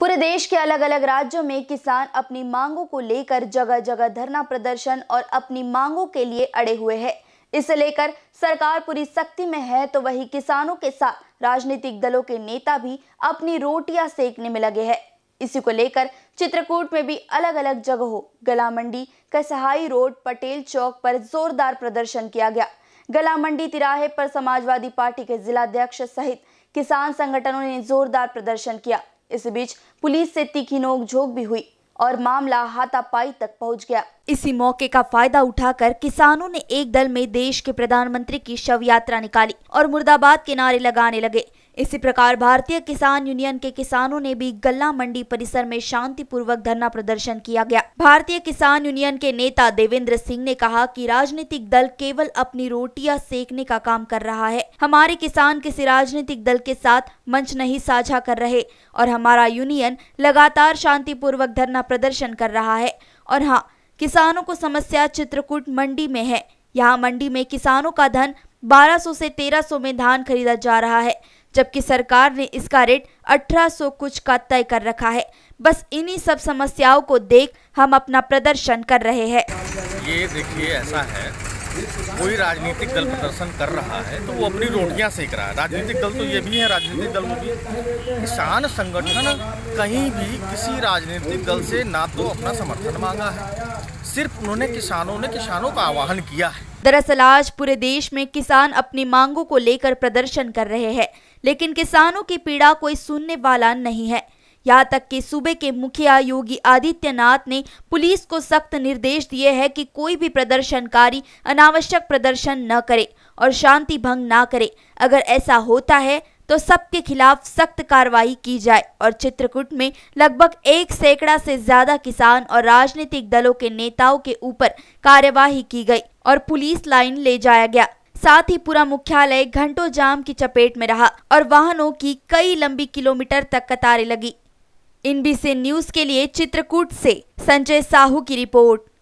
पूरे देश के अलग अलग राज्यों में किसान अपनी मांगों को लेकर जगह जगह धरना प्रदर्शन और अपनी मांगों के लिए अड़े हुए हैं इसे लेकर सरकार पूरी सख्ती में है तो वही किसानों के साथ राजनीतिक दलों के नेता भी अपनी रोटियां सेकने में लगे हैं इसी को लेकर चित्रकूट में भी अलग अलग जगहों गला मंडी कसहाई रोड पटेल चौक पर जोरदार प्रदर्शन किया गया गला मंडी तिराहे पर समाजवादी पार्टी के जिलाध्यक्ष सहित किसान संगठनों ने जोरदार प्रदर्शन किया इस बीच पुलिस से तीखी नोकझोंक भी हुई और मामला हाथापाई तक पहुंच गया इसी मौके का फायदा उठाकर किसानों ने एक दल में देश के प्रधानमंत्री की शव यात्रा निकाली और मुर्दाबाद के नारे लगाने लगे इसी प्रकार भारतीय किसान यूनियन के किसानों ने भी गल्ला मंडी परिसर में शांतिपूर्वक धरना प्रदर्शन किया गया भारतीय किसान यूनियन के नेता देवेंद्र सिंह ने कहा कि राजनीतिक दल केवल अपनी रोटियां सेकने का काम कर रहा है हमारे किसान किसी राजनीतिक दल के साथ मंच नहीं साझा कर रहे और हमारा यूनियन लगातार शांति धरना प्रदर्शन कर रहा है और हाँ किसानों को समस्या चित्रकूट मंडी में है यहाँ मंडी में किसानों का धन 1200 से 1300 में धान खरीदा जा रहा है जबकि सरकार ने इसका रेट 1800 कुछ का तय कर रखा है बस इन्हीं सब समस्याओं को देख हम अपना प्रदर्शन कर रहे हैं ये देखिए ऐसा है कोई राजनीतिक दल प्रदर्शन कर रहा है तो वो अपनी रोटियां सेक रहा है राजनीतिक दल तो ये भी है राजनीतिक दल वो भी किसान संगठन कहीं भी किसी राजनीतिक दल से ना तो अपना समर्थन मांगा है सिर्फ उन्होंने किसानों ने किसानों का आह्वान किया है दरअसल आज पूरे देश में किसान अपनी मांगों को लेकर प्रदर्शन कर रहे हैं लेकिन किसानों की पीड़ा कोई सुनने वाला नहीं है यहाँ तक कि सूबे के मुखिया योगी आदित्यनाथ ने पुलिस को सख्त निर्देश दिए हैं कि कोई भी प्रदर्शनकारी अनावश्यक प्रदर्शन न करे और शांति भंग ना करे अगर ऐसा होता है तो सबके खिलाफ सख्त कार्रवाई की जाए और चित्रकूट में लगभग एक सैकड़ा से ज्यादा किसान और राजनीतिक दलों के नेताओं के ऊपर कार्यवाही की गई और पुलिस लाइन ले जाया गया साथ ही पूरा मुख्यालय घंटों जाम की चपेट में रहा और वाहनों की कई लंबी किलोमीटर तक कतारें लगी इनबी से न्यूज के लिए चित्रकूट से संजय साहू की रिपोर्ट